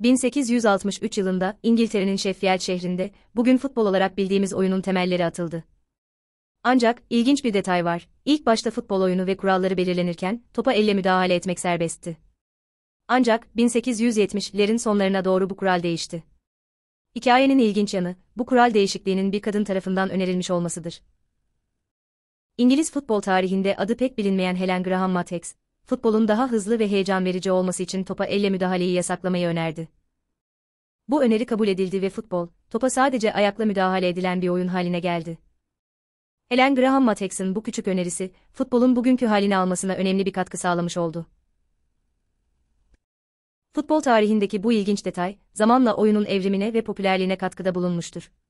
1863 yılında İngiltere'nin Sheffield şehrinde bugün futbol olarak bildiğimiz oyunun temelleri atıldı. Ancak ilginç bir detay var. İlk başta futbol oyunu ve kuralları belirlenirken topa elle müdahale etmek serbestti. Ancak 1870'lerin sonlarına doğru bu kural değişti. Hikayenin ilginç yanı, bu kural değişikliğinin bir kadın tarafından önerilmiş olmasıdır. İngiliz futbol tarihinde adı pek bilinmeyen Helen Graham Mattex, futbolun daha hızlı ve heyecan verici olması için topa elle müdahaleyi yasaklamayı önerdi. Bu öneri kabul edildi ve futbol, topa sadece ayakla müdahale edilen bir oyun haline geldi. Helen Graham Mattex'in bu küçük önerisi, futbolun bugünkü halini almasına önemli bir katkı sağlamış oldu. Futbol tarihindeki bu ilginç detay, zamanla oyunun evrimine ve popülerliğine katkıda bulunmuştur.